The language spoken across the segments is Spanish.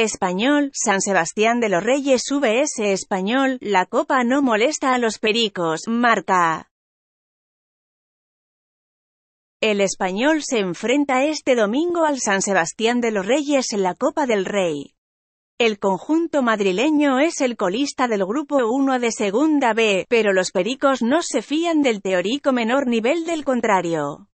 Español, San Sebastián de los Reyes VS Español, la copa no molesta a los pericos, marca. El Español se enfrenta este domingo al San Sebastián de los Reyes en la Copa del Rey. El conjunto madrileño es el colista del grupo 1 de Segunda B, pero los pericos no se fían del teórico menor nivel del contrario.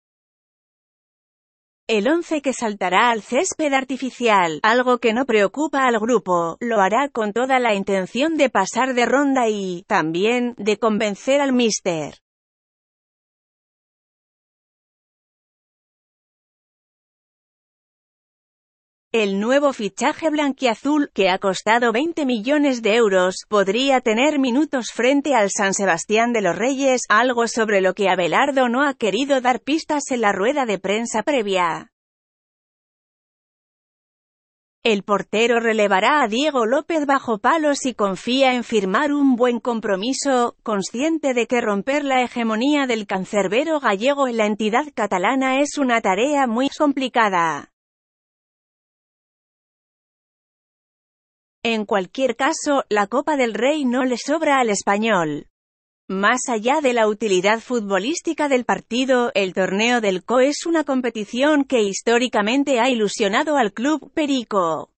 El once que saltará al césped artificial, algo que no preocupa al grupo, lo hará con toda la intención de pasar de ronda y, también, de convencer al mister. El nuevo fichaje blanquiazul, que ha costado 20 millones de euros, podría tener minutos frente al San Sebastián de los Reyes, algo sobre lo que Abelardo no ha querido dar pistas en la rueda de prensa previa. El portero relevará a Diego López bajo palos y confía en firmar un buen compromiso, consciente de que romper la hegemonía del cancerbero gallego en la entidad catalana es una tarea muy complicada. En cualquier caso, la Copa del Rey no le sobra al español. Más allá de la utilidad futbolística del partido, el torneo del CO e es una competición que históricamente ha ilusionado al club Perico.